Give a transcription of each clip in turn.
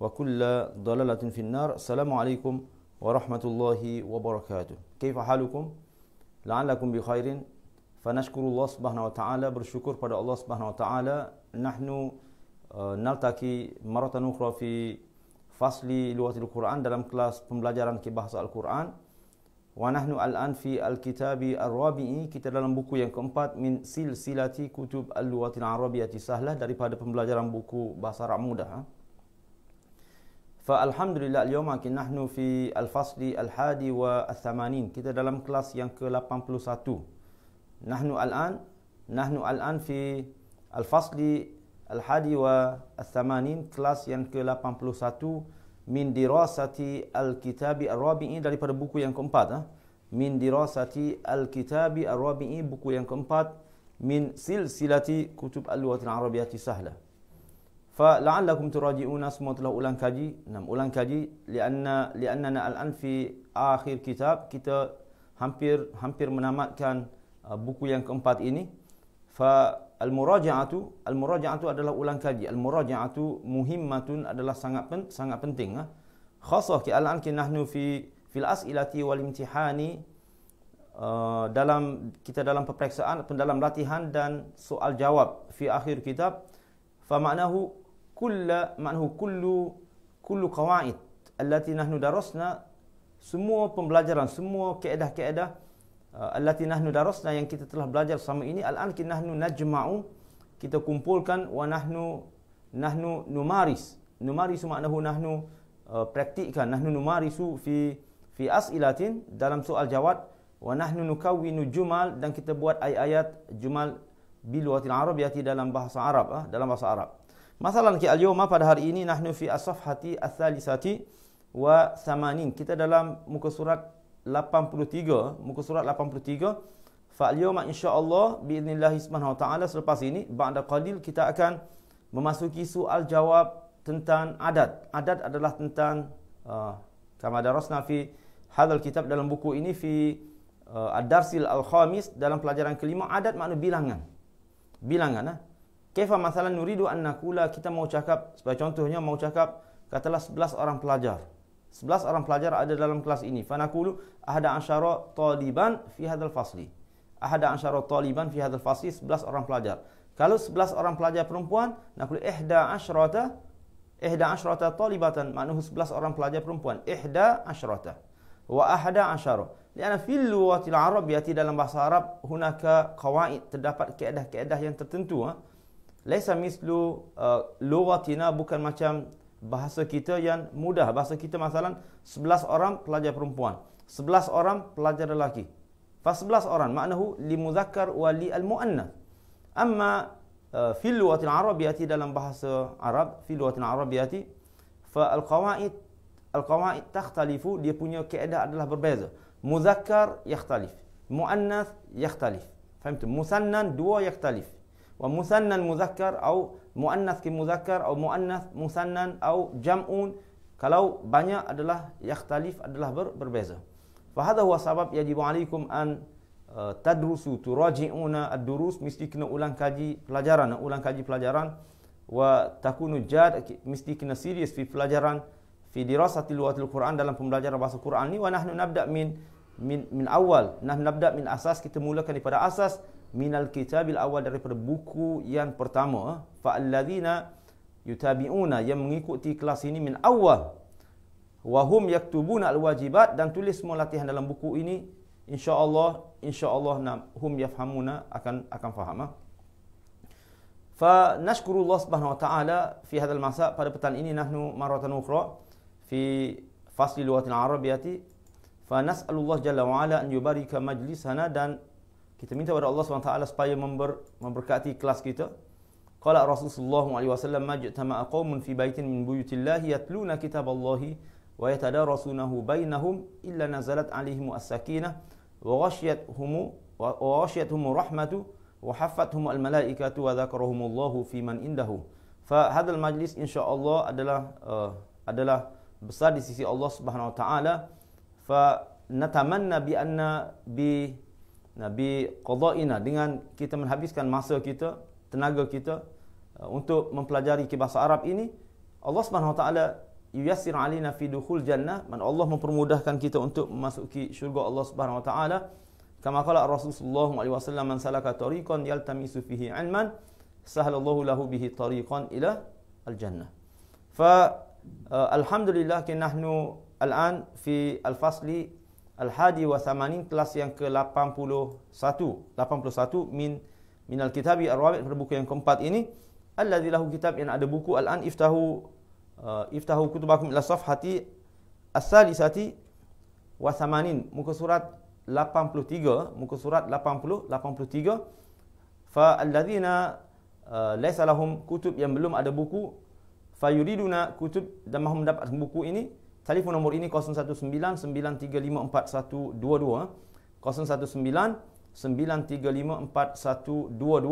wa kulla dalalatin fin nar. Assalamualaikum warahmatullahi wabarakatuh. Kaifa halukum? La'allakum bi khairin. Fa nashkuru Allah Subhanahu wa ta'ala bersyukur pada Allah Subhanahu wa ta'ala. Nahnu uh, naltaki maratan ukhra fi fasli luwatil Quran dalam kelas pembelajaran ke bahasa Al-Quran. Wa nahnu al'an fi al-kitabi ar-rabi'i kita dalam buku yang keempat min silsilati kutub al-luwatil arabiyyah sahlah daripada pembelajaran buku bahasa Arab mudah. Ha? فالحمد لله اليوم كنا نحن في wa al والثمانين kita dalam kelas yang ke 81 نحن الآن نحن الآن في wa al والثمانين kelas yang ke 81 من دراسة الكتاب الرابعي daripada buku yang keempat ha? min dirasati alkitabi arabi buku yang keempat min silsilati kutub alwat alarabiyati sahla fa la'allakum turaji'una semua telah ulang kaji enam ulang kaji li'anna li'annana al'an fi akhir kitab kita hampir hampir menamatkan uh, buku yang keempat ini fa al-muraja'atu al-muraja'atu adalah ulang kaji al-muraja'atu muhimmatun adalah sangat pen, sangat penting ah ha? khassah ki al'an ki nahnu fi fil as'ilati wal imtihani uh, dalam kita dalam peperiksaan dalam latihan dan soal jawab fi akhir kitab fa maknahu Kullu manhu kullu kullu qawaid allati nahnu darasna semua pembelajaran semua kaedah-kaedah uh, allati nahnu darasna yang kita telah belajar selama ini al'an kita nahnu najma'u kita kumpulkan wa nahnu nahnu numaris numaris maknahu nahnu uh, praktikkan nahnu numarisu fi fi as'ilatin dalam soal jawab wa nahnu nukawwinu jumal dan kita buat ayat-ayat jumal bilwatil arabiyati dalam bahasa Arab ah, dalam bahasa Arab Masalah ki al-yawma pada hari ini nahnu fi as-safhati as-salisati wa samanin. Kita dalam muka surat 83, muka surat 83. Fa al-yawma insya-Allah bi idznillah subhanahu wa ta'ala selepas ini ba'da qalil kita akan memasuki soal jawab tentang adat. Adat adalah tentang uh, kama darasna fi hadzal kitab dalam buku ini fi uh, ad-darsil al-khamis dalam pelajaran kelima adat makna bilangan. Bilangan ah. Eh? Kefa masalah nuridu an nakula kita mau cakap sebagai contohnya mau cakap katalah 11 orang pelajar. 11 orang pelajar ada dalam kelas ini. Fa nakulu ahada ansyara taliban fi hadzal fasli. Ahada ansyara taliban fi hadzal fasli 11 orang pelajar. Kalau 11 orang pelajar perempuan, nakulu ihda ashrata ihda ashrata talibatan, maknanya 11 orang pelajar perempuan. Ihda ashrata wa ahada ansyara. Karena fi lughatil arabiyati dalam bahasa Arab hunaka qawaid terdapat kaedah-kaedah yang tertentu. Ha? Laisa mislu uh, lughatina bukan macam bahasa kita yang mudah. Bahasa kita masalah 11 orang pelajar perempuan. 11 orang pelajar lelaki. Fa 11 orang maknahu li muzakkar wa li al muannas. Amma uh, fil lughatil arabiyati dalam bahasa Arab, fil lughatil arabiyati fa al qawaid al qawaid takhtalifu dia punya kaedah adalah berbeza. Muzakkar yakhtalif, muannas yakhtalif. Faham tu? Musannan dua yakhtalif wa musannan muzakkar atau muannas ki muzakkar atau muannas musannan atau jam'un kalau banyak adalah yakhtalif adalah ber, berbeza fa hadha huwa sabab yajibu alaikum an uh, tadrusu turaji'una ad-durus mesti kena ulang kaji pelajaran ulang kaji pelajaran wa takunu jad mesti kena serius fi pelajaran fi dirasati al quran dalam pembelajaran bahasa quran ni wa nahnu nabda min min min awal nahnu nabda min asas kita mulakan daripada asas minal kitabil awal daripada buku yang pertama fa alladhina yutabi'una yang mengikuti kelas ini min awal wa hum yaktubuna alwajibat dan tulis semua latihan dalam buku ini insyaallah insyaallah nam hum yafhamuna akan akan faham ha? fa nashkurullah subhanahu wa ta'ala fi hadzal masa pada petang ini nahnu maratan ukhra fi fasli luwatil arabiyati fa nas'alullah jalla wa ala an yubarika majlisana dan Kita minta kepada Allah SWT supaya member, memberkati kelas kita. Qala Rasulullah SAW majtama'a qawmun fi baitin min buyutillahi yatluna kitab Allahi wa yatadarasunahu bainahum illa nazalat alihimu as-sakinah wa ghashiyathumu wa ghashiyathumu rahmatu wa haffathum al-malaikatu wa dzakarahumullahu fi man indahu. Fa hadal majlis insya-Allah adalah uh, adalah besar di sisi Allah Subhanahu wa taala. Fa natamanna bi anna bi Nabi qada'ina dengan kita menghabiskan masa kita, tenaga kita uh, untuk mempelajari bahasa Arab ini, Allah Subhanahu Wa Ta'ala yuyassir 'alaina fi dukhul jannah, man Allah mempermudahkan kita untuk memasuki syurga Allah Subhanahu Wa Ta'ala. Kama qala Rasulullah SAW man salaka tariqan yaltamisu fihi 'ilman, sahalallahu lahu bihi tariqan ila al-jannah. Fa uh, alhamdulillah kita nahnu al'an fi al-fasli Al-Hadi wa Thamanin kelas yang ke-81 81 min min al-kitabi ar-rabi' pada buku yang keempat ini alladzi lahu kitab yang ada buku al-an iftahu uh, iftahu kutubakum ila safhati as-salisati wa thamanin muka surat 83 muka surat 80 83 fa alladzina uh, laysa lahum kutub yang belum ada buku fa yuriduna kutub dan mahum dapat buku ini Telefon nombor ini 019-935-4122. 019 935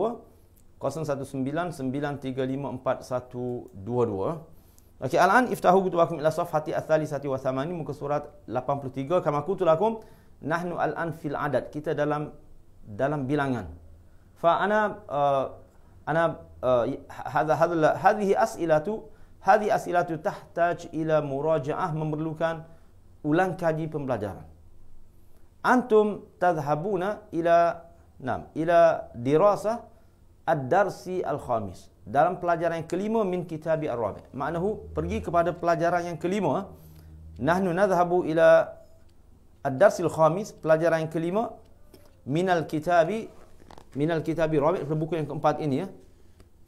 Okey, al-an iftahu kutubakum ila safhati athali sati wa thamani muka surat 83. Kama kutulakum, nahnu al-an fil adad. Kita dalam dalam bilangan. Fa ana uh, ana uh, hadha hadha hadhihi as'ilatu Hadi asilatu tahtaj ila muraja'ah memerlukan ulang kaji pembelajaran. Antum tadhhabuna ila nam ila dirasa ad-darsi al-khamis dalam pelajaran yang kelima min kitab ar-rabi. Maknahu pergi kepada pelajaran yang kelima. Nahnu nadhhabu ila ad-darsi al-khamis pelajaran yang kelima min al kitab min al kitab ar rabi buku yang keempat ini ya.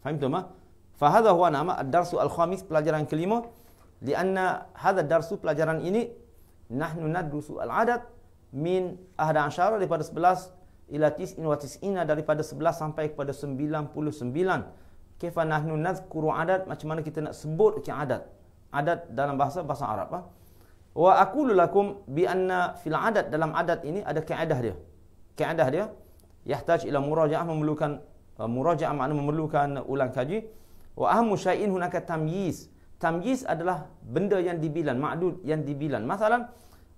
Faham tak? Fahadha huwa nama ad-darsu al-khamis pelajaran kelima li anna hadha darsu pelajaran ini nahnu nadrusu al-adad min ahda asyara daripada sebelas ila tis'in wa tis'ina daripada sebelas sampai kepada sembilan puluh sembilan. kaifa nahnu nadhkuru adad macam mana kita nak sebut ke adad adad dalam bahasa bahasa Arab ha? wa aqulu lakum bi anna fil adad dalam adad ini ada kaedah dia kaedah dia yahtaj ila muraja'ah memerlukan uh, muraja'ah makna memerlukan ulang kaji Wa ahmu syai'in hunaka tamyiz. Tamyiz adalah benda yang dibilan, ma'dud yang dibilan. Masalan,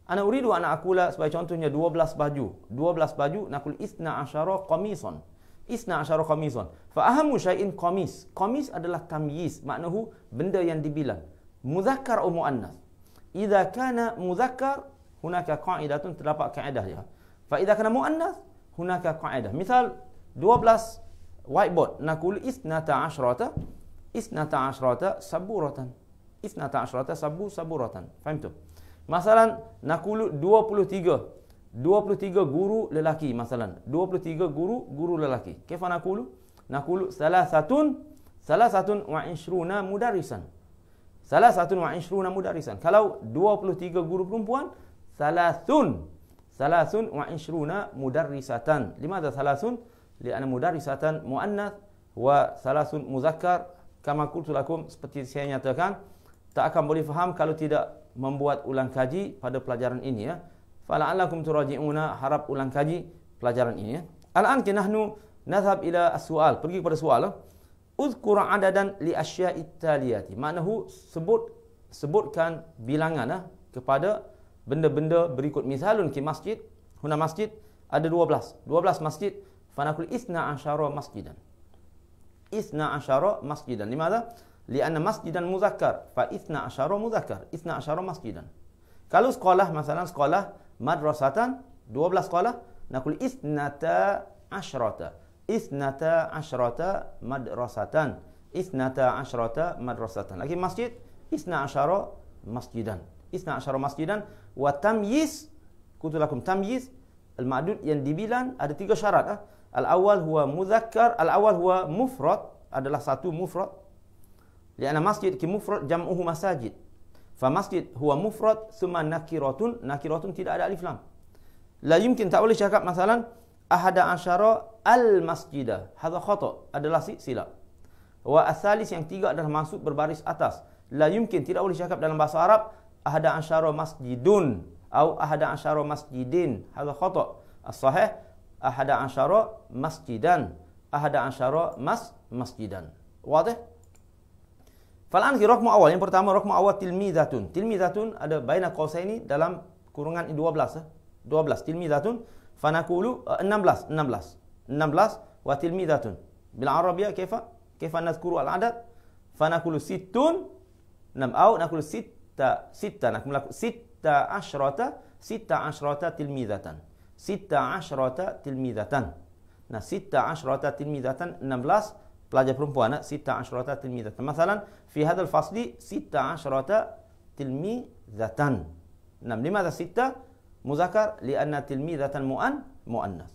ana uridu ana akula sebagai contohnya 12 baju. 12 baju naqul isna asyara qamisan. Isna asyara qamisan. Fa ahmu syai'in qamis. Qamis adalah tamyiz, maknahu benda yang dibilan. Muzakkar atau muannas? Idza kana muzakkar hunaka qa'idatun terdapat kaidah ya. Fa idza kana muannas hunaka kaidah. Misal 12 whiteboard naqul isna ta'ashrata Isnata asrata saburatan. Isnata asrata sabu saburatan. Faham tu? Masalan nakulu 23. 23 guru lelaki masalan. 23 guru guru lelaki. Kefa nakulu? Nakulu salah satun. Salah satun wa insyruna mudarisan. Salah satun wa insyruna mudarisan. Kalau 23 guru perempuan, salah salasun. Salasun wa insyruna mudarisatan. Lima ada salasun? Lianna mudarisatan muannat wa salah salasun muzakkar kama qultu seperti saya nyatakan tak akan boleh faham kalau tidak membuat ulang kaji pada pelajaran ini ya fala'allakum turaji'una harap ulang kaji pelajaran ini ya al'an kinahnu nadhhab ila as-su'al pergi kepada soal ya. Uzkur adadan li asya'i taliyati. Maknahu sebut sebutkan bilangan ah, kepada benda-benda berikut. Misalun ki masjid, huna masjid ada dua belas dua belas masjid. Fanakul isna asyara masjidan isna asyara masjidan. Limada? Lianna masjidan muzakkar. Fa isna asyara muzakkar. Isna asyara masjidan. Kalau sekolah, misalnya sekolah madrasatan, 12 sekolah, nakul ta isnata asyrata. ta asyrata madrasatan. ta asyrata madrasatan. Lagi masjid, isna asyara masjidan. Isna asyara masjidan. Wa tamyiz, kutulakum tamyiz, al-ma'dud yang dibilang ada tiga syarat. Ha? Al-awal huwa muzakkar, al-awal huwa mufrad adalah satu mufrad. Karena masjid ki mufrad jam'uhu masajid. Fa masjid huwa mufrad thumma nakiratun, nakiratun tidak ada alif lam. La yumkin tak boleh cakap masalan ahada asyara al-masjida. Hadha khata adalah si silap. Wa asalis yang tiga adalah masuk berbaris atas. La yumkin tidak boleh cakap dalam bahasa Arab ahada asyara masjidun atau ahada asyara masjidin. Hadha khata. As-sahih أحد عشر مسجدا أحد عشر مس مسجدا واضح فالآن في رقم أول yang pertama رقم أول تلميذاتون تلميذاتون ada بين قوسين dalam kurungan 12 12 تلميذاتون فنقول 16 16 16 وتلميذاتون بالعربية كيف كيف نذكر العدد فنقول 60 نم أو نقول 6 6 نقول 6 عشرة 6 عشرة تلميذاتون ستة عشرة تلميذة نا ستة عشرة تلميذة نملاس بلاجة برمبوانا ستة عشرة تلميذة مثلا في هذا الفصل ستة عشرة تلميذة نعم لماذا ستة مذكر لأن تلميذة مؤن مؤنث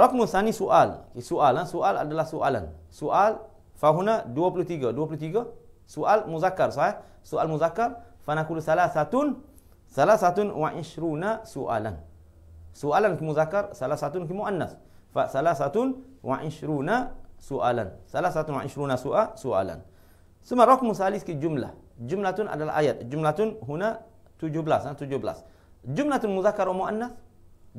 رقم ثاني سؤال سؤال سؤال adalah سؤال سؤال فهنا 23 23 سؤال مذكر صحيح سؤال مذكر فنقول ثلاثة ثلاثة وعشرون سؤالا سؤالا كمذكر ثلاثة كمؤنث فثلاثة وعشرون سؤالا ثلاثة وعشرون سؤالا ثم رقم ثالث كجملة جملة على ayat جملة هنا 17 17 جملة مذكر ومؤنث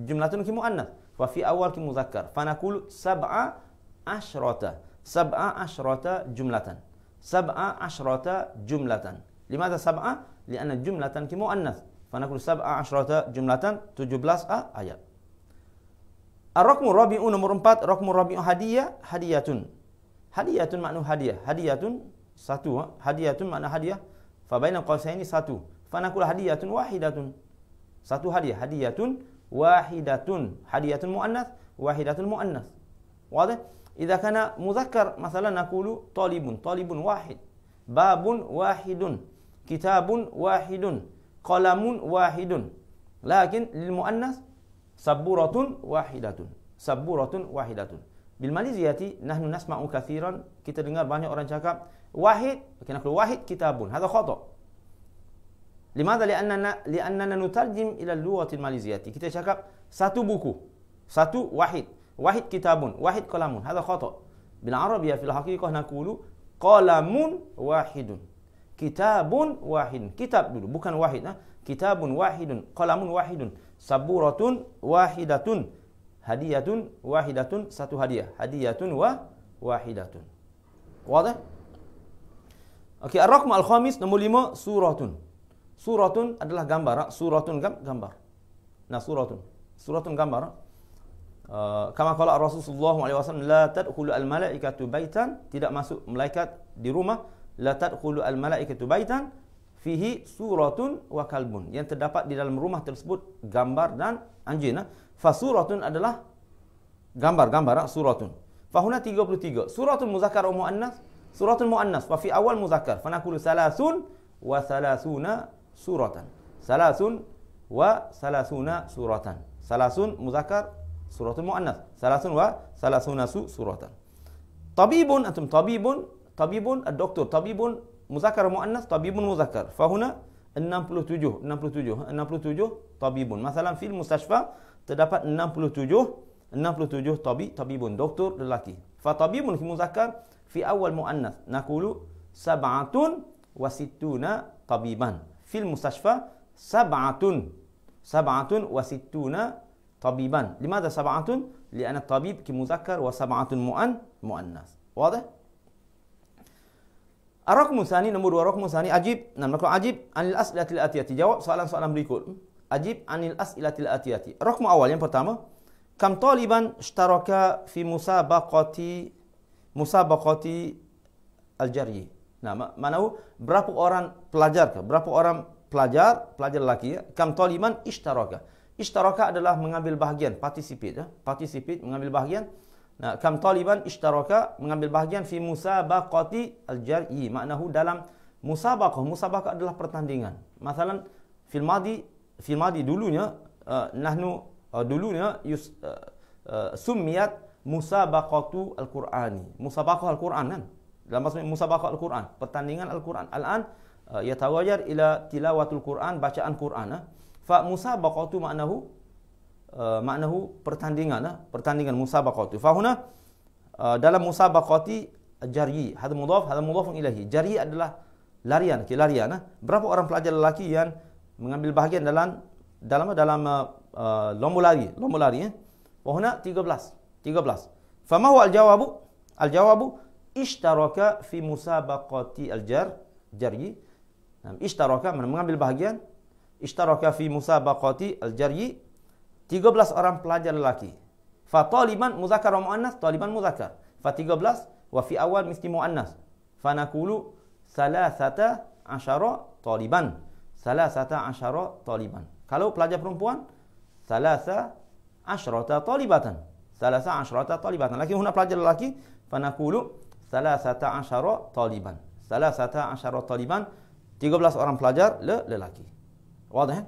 جملة كمؤنث وفي أول كمذكر فنقول سبعة عشرة سبعة عشرة جملة سبعة عشرة جملة لماذا سبعة؟ لأن جملة كمؤنث Fanakul sab'a asyrata jumlatan 17 ayat. Ar-rakmu rabi'u nomor 4, rakmu rabi'u hadiah, hadiatun. Hadiatun makna hadiah. Hadiatun satu. Ha? Hadiatun makna hadiah. Fabaina qawsah ini satu. Fana Fanakul hadiatun wahidatun. Satu hadiah. Hadiatun wahidatun. Hadiatun mu'annas, wahidatun mu'annas. Wadah? Iza kana muzakkar, masalah nakulu talibun. Talibun wahid. Babun wahidun. Kitabun wahidun. قلم واحد لكن للمؤنث سبورة واحدة سبورة واحدة بالماليزية نحن نسمع كثيرا kita dengar banyak orang cakap wahid kita نقول wahid kitabun هذا خطأ لماذا لأننا لأننا نترجم إلى اللغة الماليزية kita cakap satu buku satu wahid wahid kitabun wahid qalamun هذا خطأ بالعربية في الحقيقة نقول قلم واحد kitabun wahidun. Kitab dulu, bukan wahid. Nah. Ha? Kitabun wahidun, Qalamun wahidun, saburatun wahidatun, hadiyatun wahidatun, satu hadiah. Hadiyatun wa wahidatun. Wadah? Okey, al-rakm al-khamis, nombor lima, suratun. Suratun adalah gambar. Ha? Suratun gam gambar. Nah, suratun. Suratun gambar. Ha? Uh, kama kala Rasulullah SAW, La tadkhulu al-malaikatu baitan, tidak masuk malaikat di rumah, la tadkhulu al malaikatu baitan fihi suratun wa kalbun yang terdapat di dalam rumah tersebut gambar dan anjing nah fa suratun adalah gambar-gambar nah, suratun fa huna 33 suratul muzakkar wa muannas suratul muannas fa fi awal muzakkar fa naqulu salasun wa salasuna suratan salasun wa salasuna suratan salasun muzakkar suratul muannas salasun wa salasuna suratan tabibun antum tabibun طبيب الدكتور طبيب مذكر مؤنث طبيب مذكر فهنا 67 67 67 طبيب مثلا في المستشفى terdapat 67 67 طبيب طبيب دكتور lelaki فطبيب مذكر في أول مؤنث نقول سبعة وستون طبيبا في المستشفى سبعة سبعة وستون طبيبا لماذا سبعة؟ لأن الطبيب كمذكر وسبعة مؤن مؤنث واضح؟ ar Sani, nombor dua. ar Sani, ajib. Nah, maka ajib anil as'ilatil atiyati. Jawab soalan-soalan berikut. Ajib anil as'ilatil atiyati. Ar-Rakmu awal, yang pertama. Kam taliban ishtaraka fi musabakati musabakati al-jari. Nah, mana Berapa orang pelajar ke? Berapa orang pelajar, pelajar lelaki ya? Kam taliban ishtaraka. Ishtaraka adalah mengambil bahagian, participate ya. Participate, mengambil bahagian. Nah, kam taliban ishtaraka mengambil bahagian fi musabaqati al-jar'i. Maknahu dalam musabaqah. Musabaqah adalah pertandingan. Masalan, fil madi, fil madi dulunya, uh, nahnu uh, dulunya yus, uh, uh, summiat musabaqatu al-Qur'ani. Musabaqah al-Qur'an kan? Dalam maksudnya musabaqah al-Qur'an. Pertandingan al-Qur'an. Al-an, uh, ya tawajar ila tilawatul Qur'an, bacaan Qur'an. Ha? Fa musabaqatu maknahu Uh, maknahu pertandingan uh, pertandingan musabaqati fahuna uh, dalam musabaqati jari hadha mudhaf hadha mudhaf ilaihi jari adalah larian ke larian uh. berapa orang pelajar lelaki yang mengambil bahagian dalam dalam dalam uh, uh, lomba lari lomba lari ya eh? fahuna 13 13 fama huwa aljawabu aljawabu ishtaraka fi musabaqati aljar jari nah, ishtaraka mengambil bahagian ishtaraka fi musabaqati aljari 13 orang pelajar lelaki. Fa taliban muzakkar muannas, taliban muzakkar. Fa 13 wa fi awal mesti muannas. Fa naqulu 13 taliban. Salasata 13 taliban. Kalau pelajar perempuan 13 talibatan. 13 talibatan. Lakin huna pelajar lelaki fa naqulu 13 taliban. Salasata 13 taliban. 13 orang pelajar lelaki. Wadah? Eh?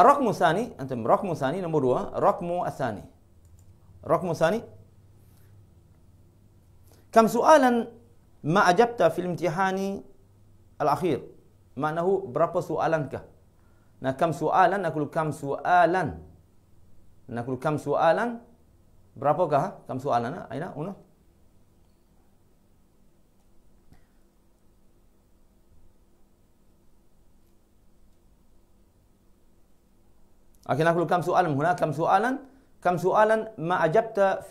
الرقم الثاني انت رقم ثاني نمبر 1 الرقم الثاني الرقم الثاني كم سؤالا ما أجبت في الامتحان الأخير معناه berapa soalankah nah kam soalan nakul kam soalan nakul kam soalan berapakah كم سؤالا aina uno Akhirnya aku kam soalan huna kam soalan kam soalan ma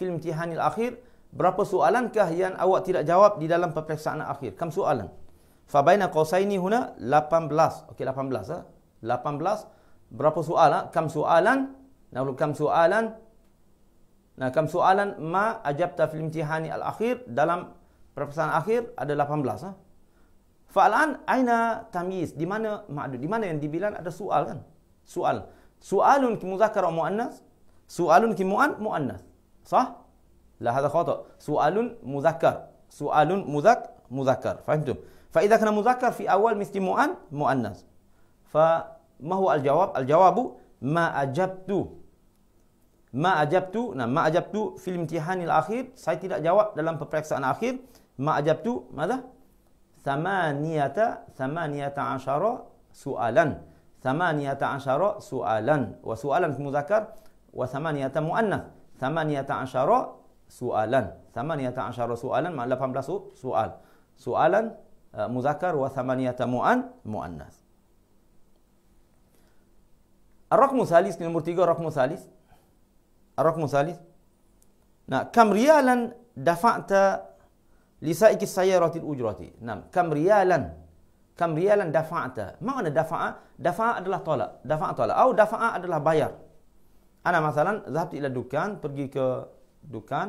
film fil akhir berapa soalankah yang awak tidak jawab di dalam peperiksaan akhir kam soalan fa baina qausaini huna 18 okey 18 ha? 18 berapa soalan ha? kam soalan nak kam soalan nah kam soalan ma ajabta fil imtihanil akhir dalam peperiksaan akhir ada 18 ah ha? aina tamyiz di mana ma'dud di mana yang dibilang ada soal kan soal سؤال مذكر أو مؤنث سؤال مؤنث صح؟ لا هذا خطأ سؤال مذكر سؤال مذك مذكر فهمتم؟ فإذا كان مذكر في أول مثل مؤن مؤنث فما هو الجواب؟ الجواب ما أجبت ما أجبت نعم ما أجبت في الامتحان الأخير saya tidak jawab dalam peperiksaan akhir ما أجبت ماذا؟ ثمانية ثمانية عشر سؤالا ثمانية عشر سؤالا وسؤالا في مذكر وثمانية مؤنث ثمانية عشر سؤالا ثمانية عشر سؤالا مع 18 سؤال سؤالا آه، مذكر وثمانية مؤن مؤنث الرقم الثالث nomor tiga الرقم الثالث الرقم الثالث نعم كم ريالا دفعت لسائق السيارة الأجرة نعم كم ريالا kam rialan dafa'ta makna dafa'a dafa'a adalah tolak dafa'a tolak atau dafa'a adalah bayar ana masalan zahabtu ila dukan pergi ke dukan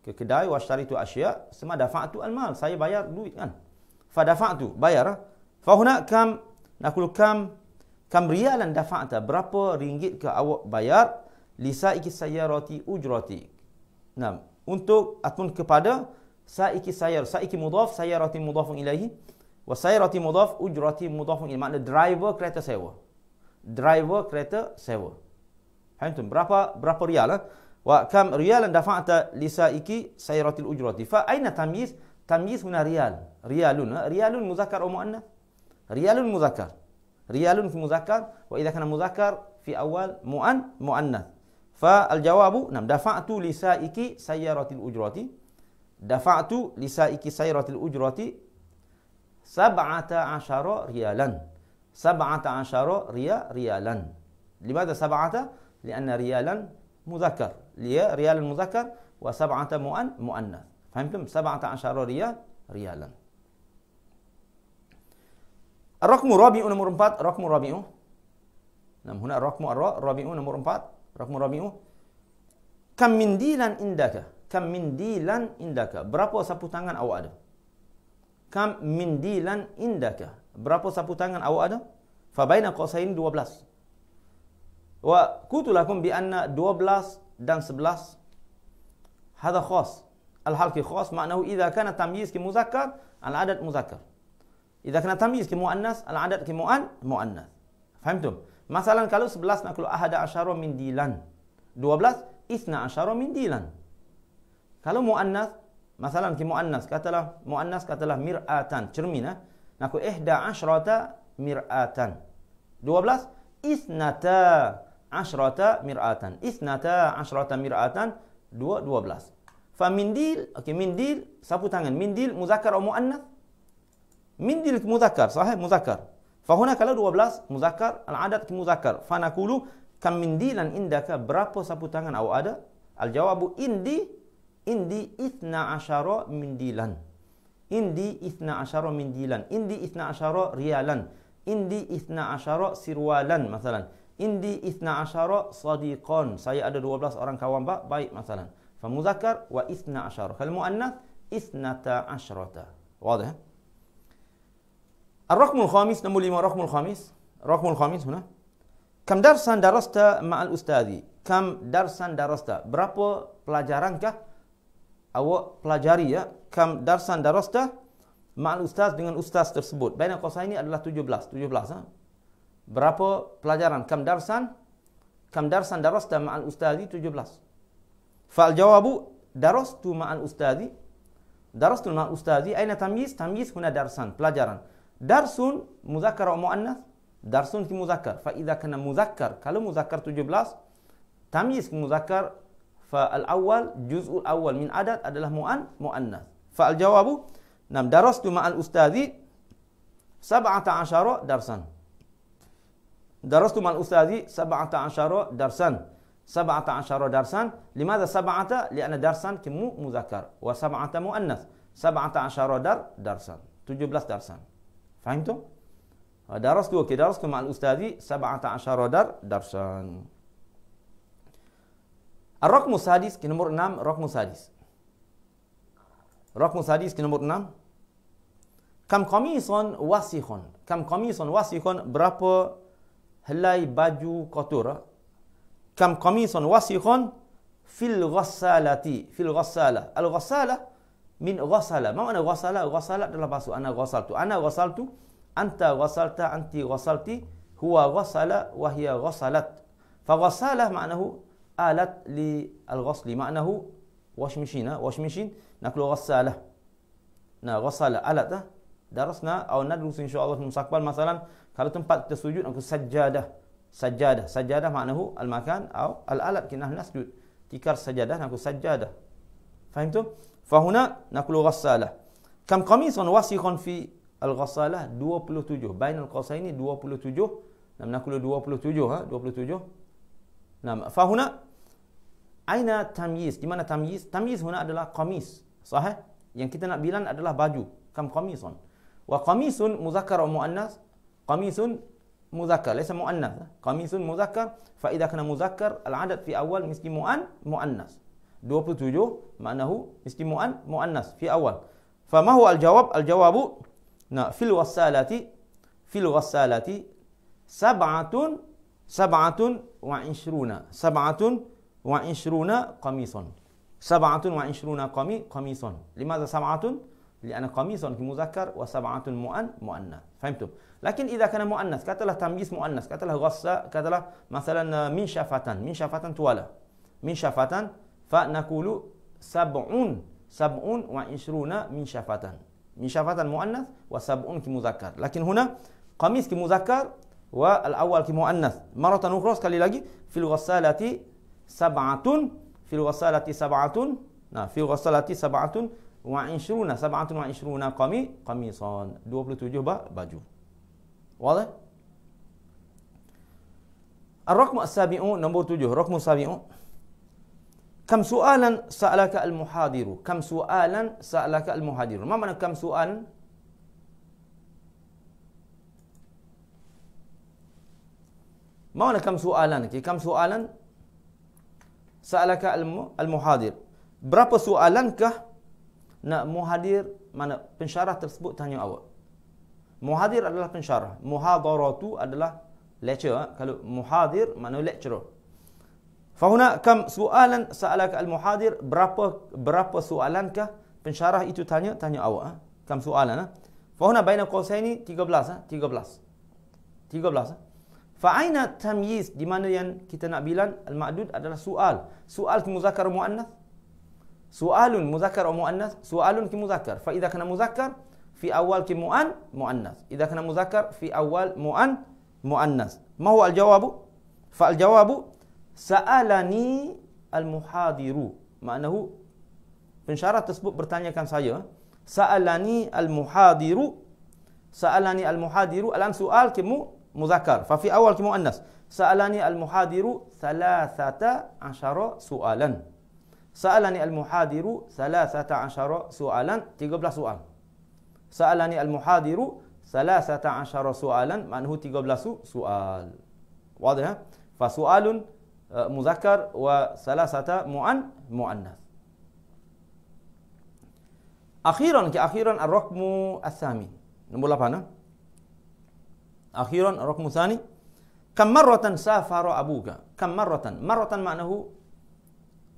ke kedai washtari tu asyik. Semua asya tu dafa'tu mal. saya bayar duit kan fa tu bayar fa huna kam nakul kam kam rialan dafa'ta berapa ringgit ke awak bayar Lisa saya roti uj roti. nah untuk ataupun kepada saya saya sayar saiki mudhaf roti mudhafun ilahi. Wasairati mudaf ujrati mudafun ilmi. Makna driver kereta sewa. Driver kereta sewa. Hantum berapa berapa rial? Eh? Wa kam rialan dafa'ta lisaiki sayratil ujrati. Fa aina tamyiz? Tamyiz huna rial. Rialun. Eh? Rialun muzakkar atau muannas? Rialun muzakkar. Rialun fi muzakkar wa idza kana muzakkar fi awal mu'an mu'annas. Fa al-jawabu nam dafa'tu lisaiki sayratil ujrati. Dafa'tu lisaiki sayratil ujrati سبعة عشر ريالا سبعة عشر ريا ريالا لماذا سبعة؟ لأن ريالا مذكر ريال مذكر وسبعة مؤن مؤنث فهمتم؟ سبعة عشر ريال ريالا الرقم الرابع نمر 4 رقم الرابع نعم هنا الرقم الرابع نمر 4 رقم الرابع كم من ديلا عندك كم من ديلا عندك برابو سبو تانغان أو ada kam min dilan indaka berapa sapu tangan awak ada fa baina qasain 12 wa kutu lakum bi anna 12 dan 11 Hada khas al halqi khas maknahu idha kana tamyiz ki muzakkar al adad muzakkar idha kana tamyiz ki muannas al adad ki muan muannas faham tu masalan kalau 11 nak keluar ahada asyara min dilan 12 isna asyara min dilan kalau muannas Masalan ki mu'annas, katalah mu'annas katalah mir'atan, cermin eh. Naku ihda ashrata mir'atan. Dua belas, isnata ashrata mir'atan. Isnata ashrata mir'atan, dua, dua belas. Fa mindil, ok, mindil, sapu tangan, mindil muzakar atau mu'annas? Mindil ki muzakkar, sahih, muzakar. Fa huna kalau dua belas, muzakar. al-adat ki muzakkar. Fa nakulu, kam mindilan indaka berapa sapu tangan atau ada? Al-jawabu indi. عندي اثنا عشر منديلا عندي اثنا عشر منديلا عندي اثنا عشر ريالا عندي اثنا عشر سروالا مثلا عندي اثنا عشر صديقا saya ada 12 orang kawan pak baik مثلا فمذكر واثنا عشر فالمؤنث اثنتا عشرة واضح الرقم الخامس نمو لما الرقم الخامس الرقم الخامس هنا كم درسا درست مع الأستاذ كم درسا درست berapa pelajarankah awak pelajari ya kam darsan darasta ma'al ustaz dengan ustaz tersebut. Bain qasain ini adalah 17, 17 ha? Berapa pelajaran kam darsan kam darsan darasta ma'al ustazi 17. Fal jawabu darastu ma'al ustazi darastu ma'al ustazi aina tamyiz tamyiz huna darsan pelajaran. Darsun muzakkar wa muannas darsun ki muzakkar fa idza kana muzakkar kalau muzakkar 17 tamyiz muzakkar فالأول جزء الأول من عدد adalah مؤن mu'annas فالجواب نعم درست مع الأستاذ سبعة عشر درسا درست مع الأستاذ سبعة عشر درسا سبعة عشر درسا لماذا سبعة لأن درسا كم مذكر وسبعة مؤنث سبعة عشر در درسا 17 درسا فهمتم؟ درست وكي درست مع الأستاذ سبعة عشر در درسا الرقم السادس كنمر نام رقم سادس رقم سادس كنمر نام كم قميص وسيخ كم قميص وسيخ برابو هلاي باجو kotor كم قميص وسيخ في الغسالة في الغسالة الغسالة من غسالة ما أنا غسالة غسالة دل basuh أنا غسلت أنا غسلت أنت غسلت أنت غسلت هو غسل وهي غسلت فغسالة معناه alat li al-ghasli maknahu wash machine ha? wash machine nak keluar ghassalah ha? nah ghassalah alat dah ha? darasna atau nadrus insyaallah di mustaqbal masalan kalau tempat kita sujud aku sajadah sajadah sajadah maknahu al-makan atau al-alat kita nak sujud tikar sajadah aku sajadah faham tu fa huna nak keluar ghassalah kam qamisun wasikhun fi al-ghassalah 27 bainal qasaini 27 nak nak 27 ha 27 Nah, fahuna Aina tamyiz? Di mana tamyiz? Tamyiz huna adalah qamis. Sahih? Yang kita nak bilang adalah baju. Kam qamisun. Wa qamisun muzakkar wa muannas. Qamisun muzakkar, laisa muannas. Qamisun muzakkar, fa idza kana muzakkar al-adad fi awal miski muan muannas. 27 ma'nahu miski muan muannas fi awal. Fama huwa al-jawab? Al-jawabu na fil wasalati fil wasalati sab'atun sab'atun wa 20. Sab'atun وعشرون قميصا سبعة وعشرون قمي قميصا لماذا سبعة؟ لأن قميصا مذكر وسبعة مؤن مؤنث فهمتم؟ لكن إذا كان مؤنث كتله تمييز مؤنث كتله غصة كتله مثلا من شفة من شفة توالا من شفة فنقول سبعون سبعون وعشرون من شفة من شفة مؤنث وسبعون كمذكر لكن هنا قميص كمذكر والأول كمؤنث مرة أخرى sekali لاجي في الغسالة سبعة في الوصالة سبعة نعم في الوصالة سبعة وعشرون سبعة وعشرون قمي قميصان 27 باجو واضح الرقم السابع نمبر 7 رقم السابع كم سؤالا سألك المحاضر كم سؤالا سألك المحاضر ما معنى كم سؤالا ما معنى كم سؤالا كم سؤالا sa'alaka al-muhadir berapa soalankah nak muhadir mana pensyarah tersebut tanya awak muhadir adalah pensyarah muhadaratu adalah lecturer kalau muhadir mana lecturer fahuna kam soalan sa'alaka al-muhadir berapa berapa soalankah pensyarah itu tanya tanya awak ha? kam soalan ha? fahuna baina qawsaini 13 13 13 Fa'aina tamyiz di mana yang kita nak bilang al-ma'dud adalah soal. Soal ke muzakkar muannas? Soalun muzakkar atau muannas? Soalun ke muzakkar? Fa idza kana muzakkar fi awal ke mu'an muannas. Idza kana muzakkar fi awal mu'an muannas. Ma huwa al-jawabu? Fa al-jawabu sa'alani al-muhadiru. Maknahu pensyarah tersebut bertanyakan saya, sa'alani al-muhadiru. Sa'alani al-muhadiru. Alam soal ke mu'an مذكر ففي أول كمؤنث سألني المحاضر ثلاثة عشر سؤالا سألني المحاضر ثلاثة عشر سؤالا تقبل سؤال سألني المحاضر ثلاثة عشر سؤالا معناه تقبل سؤال واضح فسؤال آه، مذكر وثلاثة مؤن مؤنث أخيرا كأخيرا الرقم الثامن نقول 8 Akhiran rukun tsani. Kam marratan safara abuka? Kam marratan? Marratan maknahu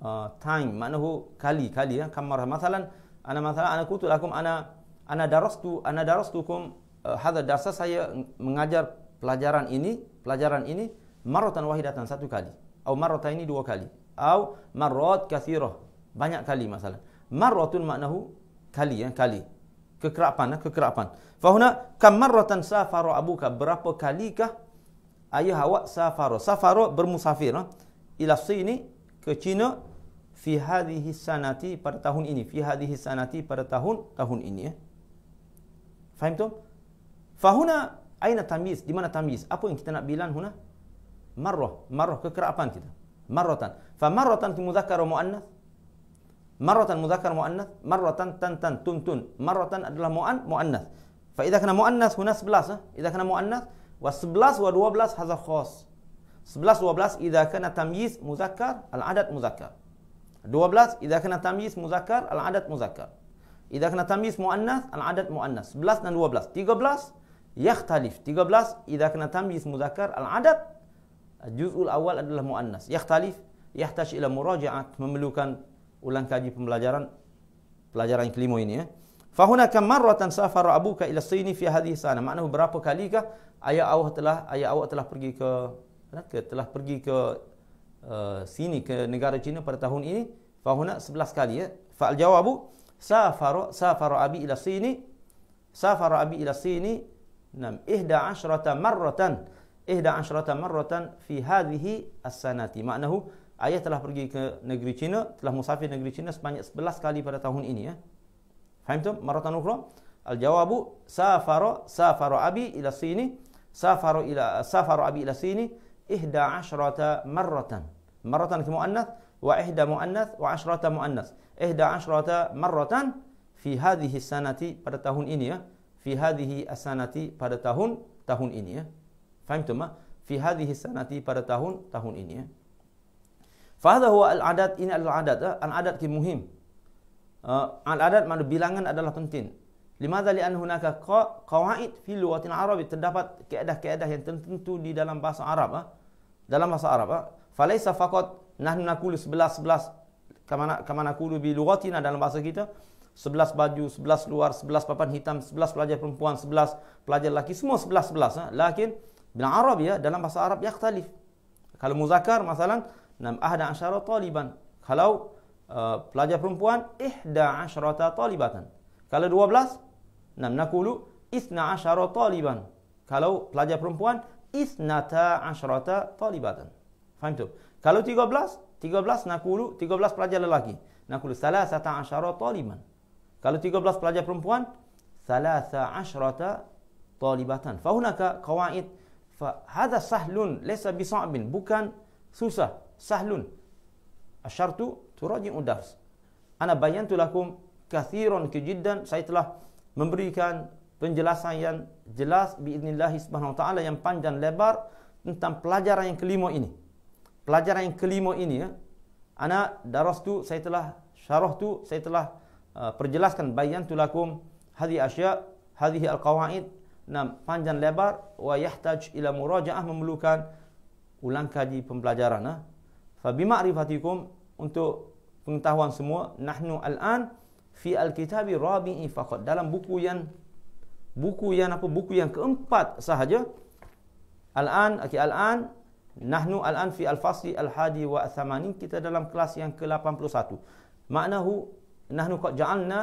uh, time, maknahu kali kali ya. Kam marra misalan ana misalan ana kutu lakum ana ana darastu ana darastukum uh, hadza darsa saya mengajar pelajaran ini, pelajaran ini marratan wahidatan satu kali. Au marrata ini dua kali. Au marrat kathirah banyak kali masalah. Marratun maknahu kali ya, kali. Kekerapan, ya, kekerapan. kekerapan. Fahuna kamarratan safara abuka berapa kalikah ayah awak safara safara bermusafir lah. ila sini ke China fi hadhihi sanati pada tahun ini fi hadhihi sanati pada tahun tahun ini ya. Faham tu? Fahuna aina tamyiz di mana tamyiz? Apa yang kita nak bilang huna? Marrah, marrah kekerapan kita. Marratan. Fa marratan muzakkar wa muannats. Marratan muzakkar muannats, marratan tan tan tun tun. Marratan adalah muan muannats. Fa idza kana muannas huna 11 eh? Idza kana muannas wa 11 wa 12 hadza khas. 11 12 idza kana tamyiz muzakkar al adad muzakkar. 12 idza kana tamyiz muzakkar al adad muzakkar. Idza kana tamyiz muannas al adad muannas. 11 dan 12. 13 yakhtalif. 13 idza kana tamyiz muzakkar al adad juz'ul awal adalah muannas. Yakhtalif yahtaj ila muraja'at memerlukan ulang kaji pembelajaran pelajaran kelima ini ya. Eh? Fahunaka marratan safara abuka ila sini fi hadhihi sana. Maknanya berapa kalikah ayah awak telah ayah awak telah pergi ke ke telah pergi ke uh, sini ke negara Cina pada tahun ini? Fahuna 11 kali ya. Fa'al jawabu safara safara abi ila sini safara abi ila sini nam ihda asyrata marratan ihda asyrata marratan fi hadhihi as-sanati. Maknanya ayah telah pergi ke negeri Cina, telah musafir negeri Cina sebanyak 11 kali pada tahun ini ya. فهمتم مرة أخرى الجواب سافر سافر أبي إلى الصين سافر إلى سافر أبي إلى الصين إحدى عشرة مرة مرة مؤنث وإحدى مؤنث وعشرة مؤنث إحدى عشرة مرة في هذه السنة pada tahun ini في هذه السنة pada tahun tahun ini فهمتم في هذه السنة pada tahun tahun ini فهذا هو العدد إن العدد adat العدد مهم uh, al-adad mana bilangan adalah penting. Limadha li an hunaka qawaid fi lughatil arab terdapat kaedah-kaedah yang tertentu di dalam bahasa Arab ah. Dalam bahasa Arab ah. Eh. Falaisa faqat nahnu naqulu 11 11 kama na, kama naqulu bi lughatina dalam bahasa kita. 11 baju, 11 luar, 11 papan hitam, 11 pelajar perempuan, 11 pelajar laki, semua 11 11 ah. Lakin bin Arab ya dalam bahasa Arab yakhtalif. Kalau muzakkar masalan nam ahda asyara taliban. Kalau Eh, pelajar perempuan ihda asyrata talibatan. Kalau dua belas, nam nakulu isna asyara taliban. Kalau pelajar perempuan isnata asyrata talibatan. Faham tu? Kalau tiga belas, tiga belas nakulu tiga belas pelajar lelaki. Nakulu salasata asyara taliban. Kalau tiga belas pelajar perempuan salasa asyrata talibatan. Fahunaka kawaid فهذا سهل ليس بصعب بكان سوسة سهل الشرط turaji udars. Ana bayantu lakum kathiron kejiddan. Saya telah memberikan penjelasan yang jelas biiznillah subhanahu wa ta'ala yang panjang lebar tentang pelajaran yang kelima ini. Pelajaran yang kelima ini ya. Ana daras tu saya telah syarah tu saya telah uh, perjelaskan bayantu lakum hadhi asya hadhi al alqawaid nam panjang lebar wa yahtaj ila murajaah memerlukan ulang kaji pembelajaran ha. Fa bima'rifatikum untuk pengetahuan semua nahnu al'an fi alkitabi rabi'i faqad dalam buku yang buku yang apa buku yang keempat sahaja al'an okay, al'an nahnu al'an fi alfasli alhadi wa al-thamani kita dalam kelas yang ke-81 maknahu nahnu qad ja'alna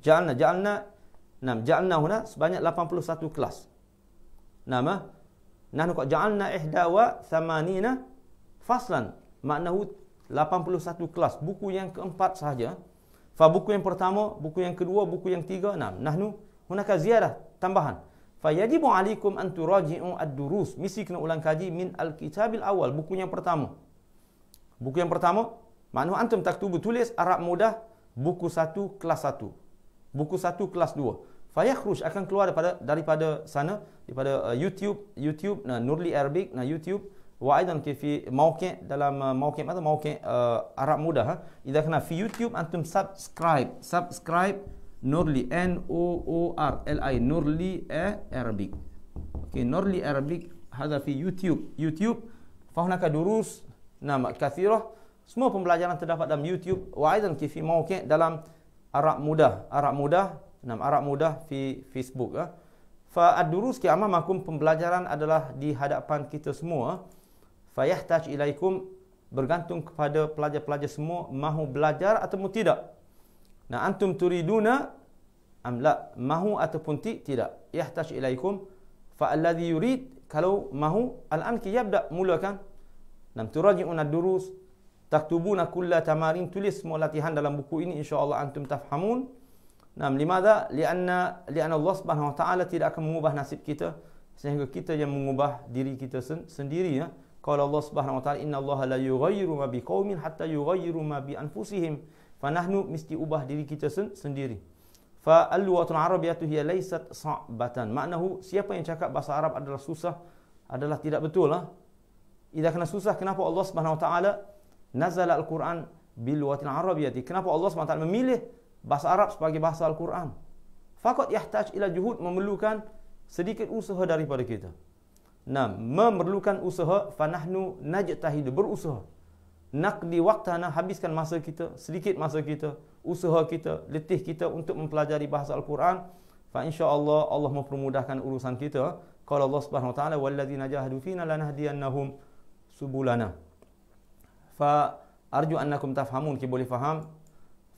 ja'alna ja'alna nam ja'alna huna sebanyak 81 kelas nama ah, nahnu qad ja'alna ihda wa thamanina faslan maknahu 81 kelas buku yang keempat sahaja fa buku yang pertama buku yang kedua buku yang tiga enam nahnu hunaka ziyadah tambahan fa yajibu alaikum an turaji'u ad-durus misi kena ulang kaji min al-kitabil awal buku yang pertama buku yang pertama Maknanya antum taktubu tulis Arab mudah buku 1 kelas 1. Buku 1 kelas 2. Fayakhruj akan keluar daripada daripada sana daripada uh, YouTube YouTube nah, Nurli Arabic nah YouTube wa aidan fi mauqi' dalam uh, mauqi' apa mauqi' uh, Arab mudah. ha idza kana fi YouTube antum subscribe subscribe Nurli N O O R L I Nurli e, Arabic okay Nurli Arabic hadha fi YouTube YouTube fa hunaka durus nama kathirah semua pembelajaran terdapat dalam YouTube wa aidan fi mauqi' dalam Arab mudah, Arab mudah. nama Arab mudah fi Facebook ha fa ad-durus ki amamakum pembelajaran adalah di hadapan kita semua fayahtaj ilaikum bergantung kepada pelajar-pelajar semua mahu belajar ataupun tidak. Na antum turiduna am la mahu ataupun ti, tidak. Yahtaj ilaikum fa alladhi yurid kalau mahu al'an ki yabda mulakan. Nam turaji'una durus taktubuna kulla tamarin tulis semua latihan dalam buku ini insyaallah antum tafhamun. Nam limadha? Li'anna li'anna Allah Subhanahu wa ta'ala tidak akan mengubah nasib kita sehingga kita yang mengubah diri kita sen sendiri ya. Qala Allah Subhanahu wa taala inna Allah la yughayyiru ma biqaumin hatta yughayyiru ma bi anfusihim. Fa nahnu mesti ubah diri kita sen- sendiri. Fa al-lughatul arabiyatu hiya laysat sa'batan. Maknahu siapa yang cakap bahasa Arab adalah susah adalah tidak betul lah. Ha? Ida kena susah kenapa Allah Subhanahu wa taala nazal al-Quran bil lughatil arabiyati? Kenapa Allah Subhanahu wa taala memilih bahasa Arab sebagai bahasa al-Quran? Faqat yahtaj ila juhud memerlukan sedikit usaha daripada kita. Nah, memerlukan usaha fanahnu najtahid berusaha. Naqdi waqtana habiskan masa kita, sedikit masa kita, usaha kita, letih kita untuk mempelajari bahasa al-Quran. Fa insyaallah Allah mempermudahkan urusan kita. Qala Allah Subhanahu wa taala wallazina jahadu fina lanahdiyannahum subulana. Fa arju annakum tafhamun, ki boleh faham.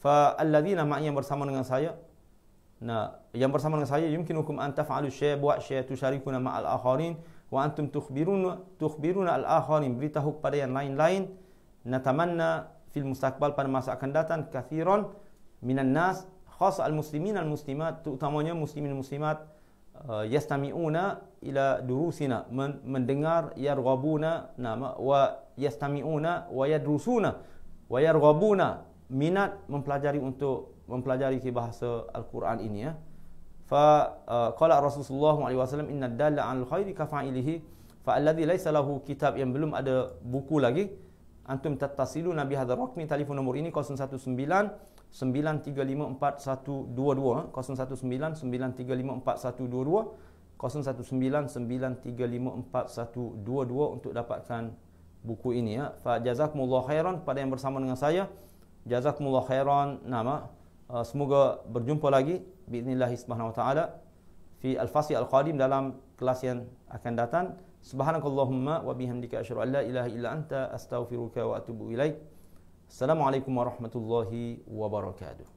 Fa alladzina ma'iyya bersama dengan saya, Nah, yang bersama dengan saya, yumkinukum an taf'alu syai' wa syai' tusyarikuna ma'al akharin wa antum tukhbiruna tukhbiruna al-akharin beritahu kepada yang lain-lain natamanna fil mustaqbal pada masa akan datang kathiran minan nas khas al-muslimin al-muslimat terutamanya muslimin muslimat uh, yastami'una ila durusina mendengar yarghabuna nama wa yastami'una wa yadrusuna wa yarghabuna minat mempelajari untuk mempelajari bahasa al-Quran ini ya fa uh, qala Rasulullah SAW inna dalla al khairi ka fa'ilihi fa alladhi laysa lahu kitab yang belum ada buku lagi antum tattasilu nabi hadar rakmi telefon nombor ini 019 9354122 019-9354122 untuk dapatkan buku ini ya. Fa jazakumullah khairan pada yang bersama dengan saya. Jazakumullah khairan nama. Eh. Uh, semoga berjumpa lagi bismillahillahi subhanahu wa taala fi al-fasil al-qadim dalam kelas yang akan datang subhanakallahumma wa bihamdika asyhadu an la ilaha illa anta astaghfiruka wa atubu ilaik assalamualaikum warahmatullahi wabarakatuh